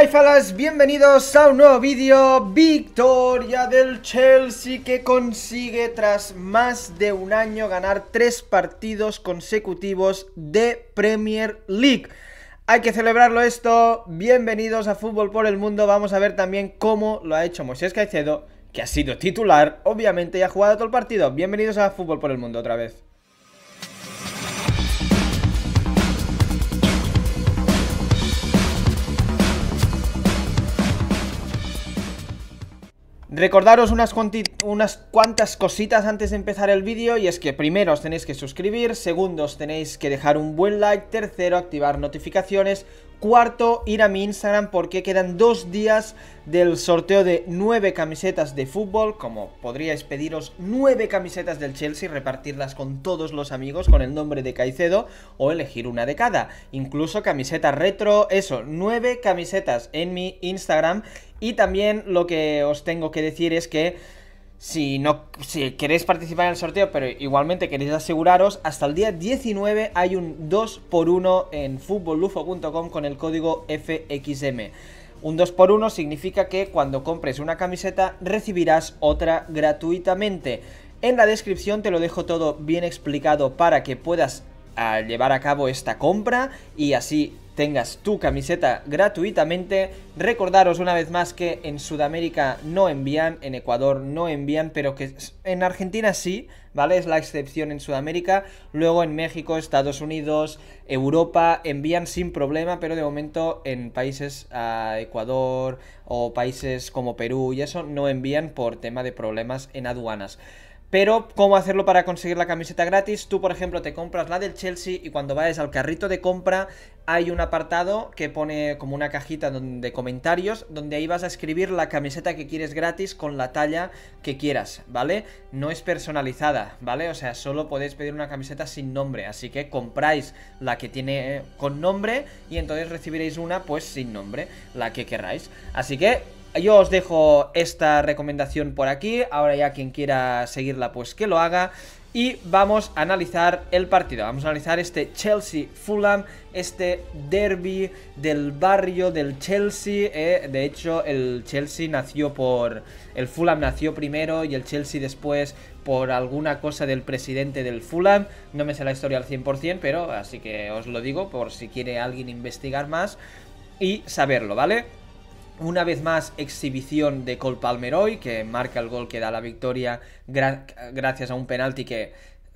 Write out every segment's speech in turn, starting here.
Hi falas, bienvenidos a un nuevo vídeo Victoria del Chelsea que consigue tras más de un año ganar tres partidos consecutivos de Premier League Hay que celebrarlo esto, bienvenidos a Fútbol por el Mundo Vamos a ver también cómo lo ha hecho Moisés Caicedo Que ha sido titular, obviamente, y ha jugado todo el partido Bienvenidos a Fútbol por el Mundo otra vez Recordaros unas, cuantas cositas antes de empezar el vídeo y es que primero os tenéis que suscribir, segundo os tenéis que dejar un buen like, tercero activar notificaciones, cuarto ir a mi Instagram porque quedan dos días del sorteo de nueve camisetas de fútbol, como podríais pediros nueve camisetas del Chelsea, repartirlas con todos los amigos con el nombre de Caicedo o elegir una de cada, incluso camisetas retro, eso, nueve camisetas en mi Instagram y también lo que os tengo que decir es que si no si queréis participar en el sorteo, pero igualmente queréis aseguraros, hasta el día 19 hay un 2x1 en futbollufo.com con el código FXM. Un 2x1 significa que cuando compres una camiseta recibirás otra gratuitamente. En la descripción te lo dejo todo bien explicado para que puedas ah, llevar a cabo esta compra y así tengas tu camiseta gratuitamente. Recordaros una vez más que en Sudamérica no envían, en Ecuador no envían, pero que en Argentina sí, ¿vale? Es la excepción en Sudamérica. Luego en México, Estados Unidos, Europa envían sin problema, pero de momento en países a ah, Ecuador o países como Perú y eso no envían por tema de problemas en aduanas. Pero, ¿cómo hacerlo para conseguir la camiseta gratis? Tú, por ejemplo, te compras la del Chelsea y cuando vayas al carrito de compra hay un apartado que pone como una cajita de comentarios donde ahí vas a escribir la camiseta que quieres gratis con la talla que quieras, ¿vale? No es personalizada, ¿vale? O sea, solo podéis pedir una camiseta sin nombre, así que compráis la que tiene eh, con nombre y entonces recibiréis una pues sin nombre, la que queráis. Así que yo os dejo esta recomendación por aquí, ahora ya quien quiera seguirla pues que lo haga. Y vamos a analizar el partido, vamos a analizar este Chelsea-Fulham, este derby del barrio del Chelsea. Eh. De hecho, el Chelsea nació por... El Fulham nació primero y el Chelsea después por alguna cosa del presidente del Fulham. No me sé la historia al 100%, pero así que os lo digo por si quiere alguien investigar más y saberlo, ¿vale? Una vez más, exhibición de Cole hoy que marca el gol que da la victoria gracias a un penalti que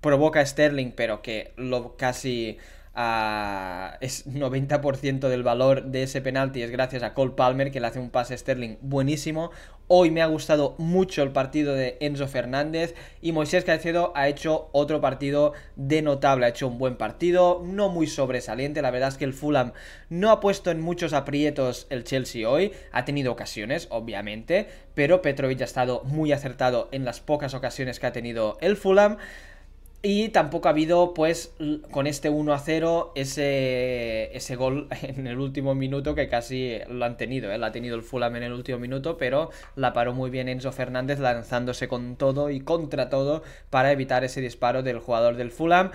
provoca a Sterling, pero que lo casi ah, es 90% del valor de ese penalti es gracias a Cole Palmer que le hace un pase a Sterling buenísimo, Hoy me ha gustado mucho el partido de Enzo Fernández y Moisés Caicedo ha hecho otro partido de notable, ha hecho un buen partido, no muy sobresaliente, la verdad es que el Fulham no ha puesto en muchos aprietos el Chelsea hoy, ha tenido ocasiones, obviamente, pero Petrovic ha estado muy acertado en las pocas ocasiones que ha tenido el Fulham. Y tampoco ha habido, pues, con este 1 a 0, ese, ese gol en el último minuto que casi lo han tenido. ¿eh? Lo ha tenido el Fulham en el último minuto, pero la paró muy bien Enzo Fernández lanzándose con todo y contra todo para evitar ese disparo del jugador del Fulham.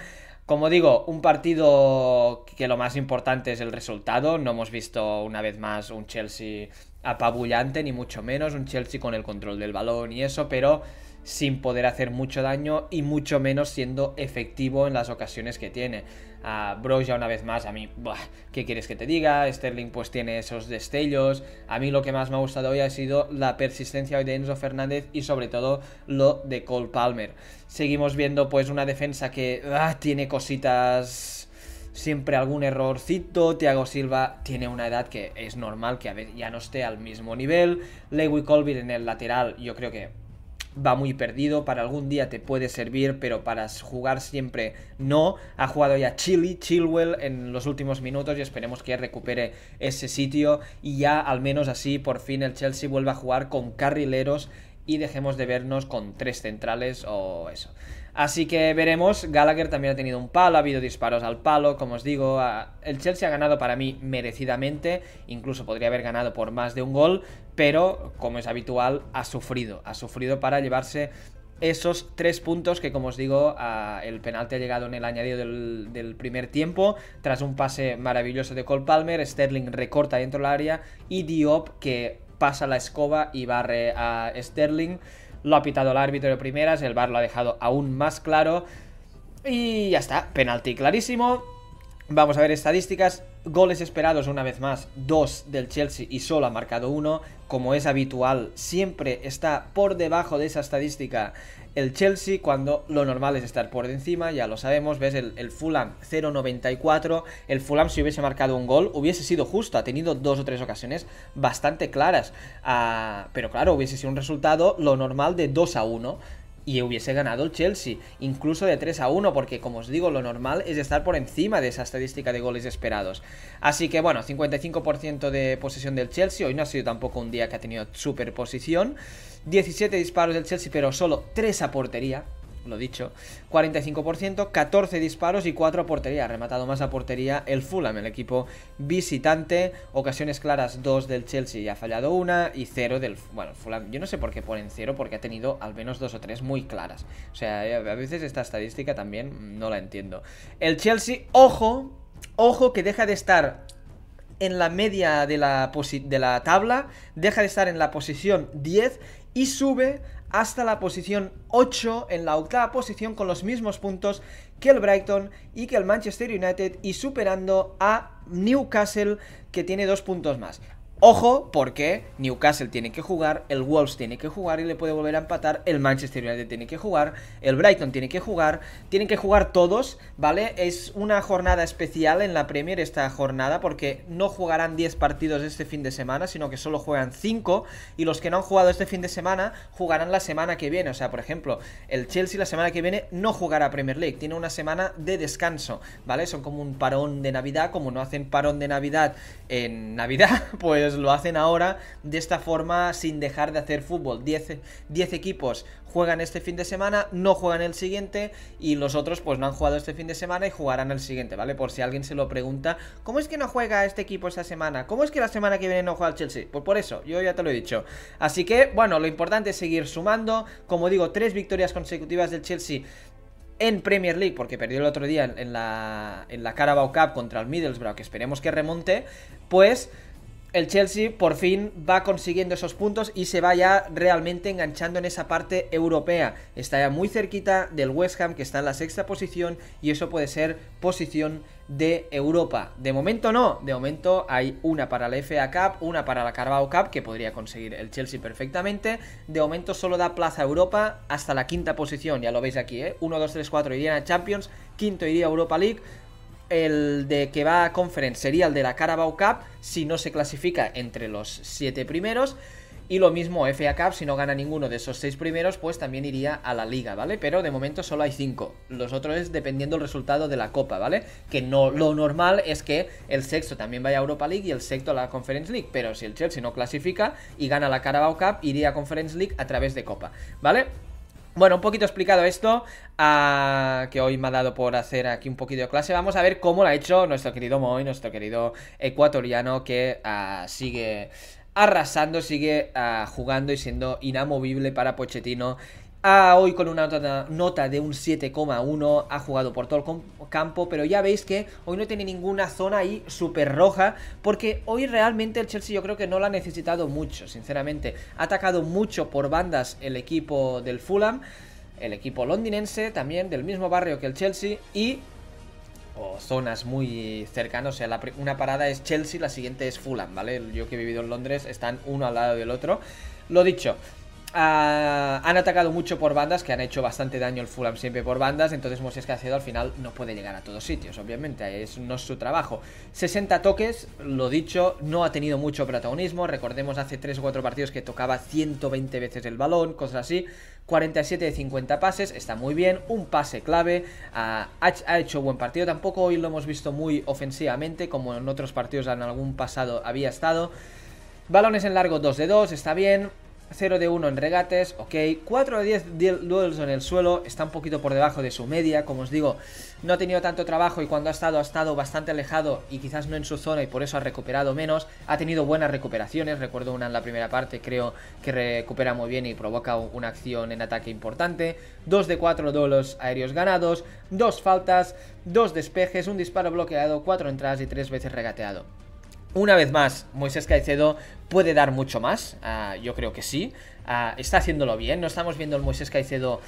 Como digo, un partido que lo más importante es el resultado. No hemos visto una vez más un Chelsea apabullante, ni mucho menos, un Chelsea con el control del balón y eso, pero sin poder hacer mucho daño y mucho menos siendo efectivo en las ocasiones que tiene. A ya una vez más, a mí, ¿qué quieres que te diga? Sterling pues tiene esos destellos. A mí lo que más me ha gustado hoy ha sido la persistencia hoy de Enzo Fernández y sobre todo lo de Cole Palmer. Seguimos viendo pues una defensa que ah, tiene cositas siempre algún errorcito. Thiago Silva tiene una edad que es normal que a veces ya no esté al mismo nivel. Lewy Colville en el lateral, yo creo que va muy perdido, para algún día te puede servir, pero para jugar siempre no. Ha jugado ya Chile, Chilwell en los últimos minutos y esperemos que recupere ese sitio y ya al menos así por fin el Chelsea vuelva a jugar con carrileros y dejemos de vernos con tres centrales o eso. Así que veremos, Gallagher también ha tenido un palo, ha habido disparos al palo, como os digo, el Chelsea ha ganado para mí merecidamente, incluso podría haber ganado por más de un gol, pero como es habitual, ha sufrido, ha sufrido para llevarse esos tres puntos que, como os digo, el penalti ha llegado en el añadido del, primer tiempo, tras un pase maravilloso de Cole Palmer, Sterling recorta dentro del área y Diop, que pasa la escoba y barre a Sterling. Lo ha pitado el árbitro de primeras, el bar lo ha dejado aún más claro. Y ya está, penalti clarísimo. Vamos a ver estadísticas. Goles esperados una vez más, dos del Chelsea y solo ha marcado uno. Como es habitual, siempre está por debajo de esa estadística el Chelsea cuando lo normal es estar por encima, ya lo sabemos. Ves el, Fulham 0.94. El Fulham si hubiese marcado un gol hubiese sido justo, ha tenido dos o tres ocasiones bastante claras. Ah, pero claro, hubiese sido un resultado lo normal de 2 a 1 y hubiese ganado el Chelsea, incluso de 3 a 1, porque como os digo, lo normal es estar por encima de esa estadística de goles esperados. Así que bueno, 55% de posesión del Chelsea, hoy no ha sido tampoco un día que ha tenido superposición, 17 disparos del Chelsea, pero solo 3 a portería, lo dicho, 45%, 14 disparos y 4 a portería. Ha rematado más a portería el Fulham, el equipo visitante. Ocasiones claras 2 del Chelsea y ha fallado una y 0 del... Bueno, Fulham, yo no sé por qué ponen 0 porque ha tenido al menos 2 o 3 muy claras. O sea, eh, a veces esta estadística también no la entiendo. El Chelsea, ojo, ojo que deja de estar en la media de la, de la tabla, deja de estar en la posición 10 y sube hasta la posición 8 en la octava posición con los mismos puntos que el Brighton y que el Manchester United y superando a Newcastle que tiene dos puntos más. Ojo, porque Newcastle tiene que jugar, el Wolves tiene que jugar y le puede volver a empatar, el Manchester United tiene que jugar, el Brighton tiene que jugar, tienen que jugar todos, ¿vale? Es una jornada especial en la Premier esta jornada porque no jugarán 10 partidos este fin de semana, sino que solo juegan 5 y los que no han jugado este fin de semana jugarán la semana que viene, o sea, por ejemplo, el Chelsea la semana que viene no jugará Premier League, tiene una semana de descanso, ¿vale? Son como un parón de Navidad, como no hacen parón de Navidad en Navidad, pues pues lo hacen ahora de esta forma sin dejar de hacer fútbol. 10 equipos juegan este fin de semana, no juegan el siguiente y los otros pues no han jugado este fin de semana y jugarán el siguiente, ¿vale? Por si alguien se lo pregunta, ¿cómo es que no juega este equipo esta semana? ¿Cómo es que la semana que viene no juega el Chelsea? Pues por eso, yo ya te lo he dicho. Así que, bueno, lo importante es seguir sumando. Como digo, tres victorias consecutivas del Chelsea en Premier League, porque perdió el otro día en la, en la Carabao Cup contra el Middlesbrough, que esperemos que remonte, pues el Chelsea por fin va consiguiendo esos puntos y se va ya realmente enganchando en esa parte europea. Está ya muy cerquita del West Ham que está en la sexta posición y eso puede ser posición de Europa. De momento no, de momento hay una para la FA Cup, una para la Carabao Cup que podría conseguir el Chelsea perfectamente. De momento solo da plaza a Europa hasta la quinta posición, ya lo veis aquí, ¿eh? 1, 2, 3, 4 iría a Champions, quinto iría a Europa League el de que va a conference sería el de la Carabao Cup, si no se clasifica entre los siete primeros. Y lo mismo FA Cup, si no gana ninguno de esos seis primeros, pues también iría a la liga, ¿vale? Pero de momento solo hay cinco. Los otros es dependiendo el resultado de la copa, ¿vale? Que no, lo normal es que el sexto también vaya a Europa League y el sexto a la Conference League. Pero si el Chelsea no clasifica y gana la Carabao Cup, iría a Conference League a través de copa, ¿vale? Bueno, un poquito explicado esto, ah, que hoy me ha dado por hacer aquí un poquito de clase, vamos a ver cómo lo ha hecho nuestro querido Moy, nuestro querido ecuatoriano que ah, sigue arrasando, sigue ah, jugando y siendo inamovible para Pochettino Ah, hoy con una nota de un 7,1 ha jugado por todo el campo, pero ya veis que hoy no tiene ninguna zona ahí súper roja, porque hoy realmente el Chelsea yo creo que no lo ha necesitado mucho, sinceramente. Ha atacado mucho por bandas el equipo del Fulham, el equipo londinense, también del mismo barrio que el Chelsea, y o zonas muy cercanas. O sea, una parada es Chelsea, la siguiente es Fulham, ¿vale? Yo que he vivido en Londres, están uno al lado del otro. Lo dicho, Ah, han atacado mucho por bandas, que han hecho bastante daño el Fulham siempre por bandas, entonces Moses Cacedo al final no puede llegar a todos sitios, obviamente, es, no es su trabajo. 60 toques, lo dicho, no ha tenido mucho protagonismo, recordemos hace 3 o 4 partidos que tocaba 120 veces el balón, cosas así, 47 de 50 pases, está muy bien, un pase clave, ah, ha, ha, hecho buen partido, tampoco hoy lo hemos visto muy ofensivamente, como en otros partidos en algún pasado había estado. Balones en largo 2 de 2, está bien, 0 de 1 en regates, ok. 4 de 10 duelos en el suelo, está un poquito por debajo de su media. Como os digo, no ha tenido tanto trabajo y cuando ha estado, ha estado bastante alejado y quizás no en su zona y por eso ha recuperado menos. Ha tenido buenas recuperaciones, recuerdo una en la primera parte, creo que recupera muy bien y provoca una acción en ataque importante. 2 de 4 duelos aéreos ganados, 2 faltas, 2 despejes, un disparo bloqueado, 4 entradas y 3 veces regateado. Una vez más, Moisés Caicedo puede dar mucho más, ah, yo creo que sí. Ah, está haciéndolo bien, no estamos viendo el Moisés Caicedo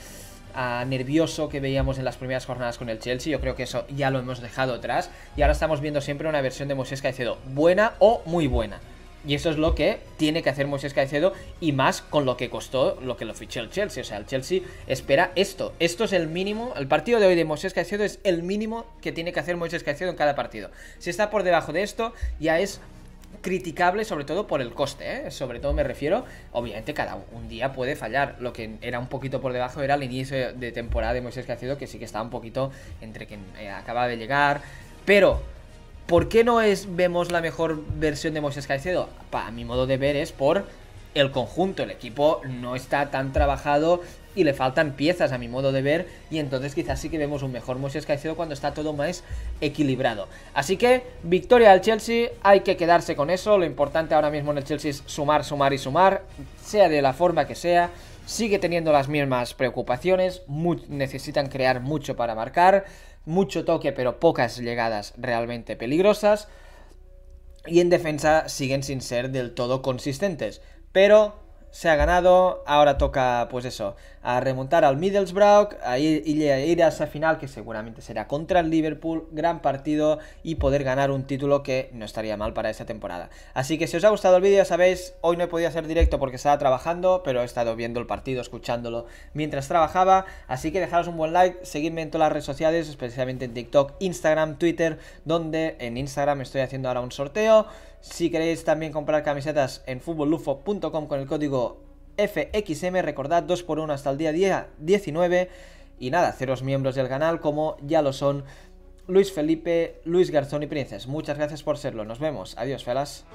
ah, nervioso que veíamos en las primeras jornadas con el Chelsea, yo creo que eso ya lo hemos dejado atrás y ahora estamos viendo siempre una versión de Moisés Caicedo buena o muy buena. Y eso es lo que tiene que hacer Moisés Caicedo y más con lo que costó lo que lo fichó el Chelsea. O sea, el Chelsea espera esto. Esto es el mínimo. El partido de hoy de Moisés Caicedo es el mínimo que tiene que hacer Moisés Caicedo en cada partido. Si está por debajo de esto, ya es criticable sobre todo por el coste, ¿eh? sobre todo me refiero, obviamente cada un día puede fallar, lo que era un poquito por debajo era el inicio de temporada de Moisés Caicedo que sí que estaba un poquito entre que eh, acababa acaba de llegar, pero ¿Por qué no es, vemos la mejor versión de Moisés Caicedo? A mi modo de ver es por el conjunto, el equipo no está tan trabajado y le faltan piezas a mi modo de ver y entonces quizás sí que vemos un mejor Moisés Caicedo cuando está todo más equilibrado. Así que victoria al Chelsea, hay que quedarse con eso, lo importante ahora mismo en el Chelsea es sumar, sumar y sumar, sea de la forma que sea, sigue teniendo las mismas preocupaciones, necesitan crear mucho para marcar mucho toque pero pocas llegadas realmente peligrosas. Y en defensa siguen sin ser del todo consistentes. Pero se ha ganado, ahora toca, pues eso, a remontar al Middlesbrough, a ir, a esa final que seguramente será contra el Liverpool, gran partido y poder ganar un título que no estaría mal para esta temporada. Así que si os ha gustado el vídeo, sabéis, hoy no he podido hacer directo porque estaba trabajando, pero he estado viendo el partido, escuchándolo mientras trabajaba, así que dejaros un buen like, seguidme en todas las redes sociales, especialmente en TikTok, Instagram, Twitter, donde en Instagram estoy haciendo ahora un sorteo. Si queréis también comprar camisetas en futbollufo.com con el código FXM, recordad 2x1 hasta el día, 19. Y nada, haceros miembros del canal como ya lo son Luis Felipe, Luis Garzón y Princes. Muchas gracias por serlo. Nos vemos. Adiós, felas.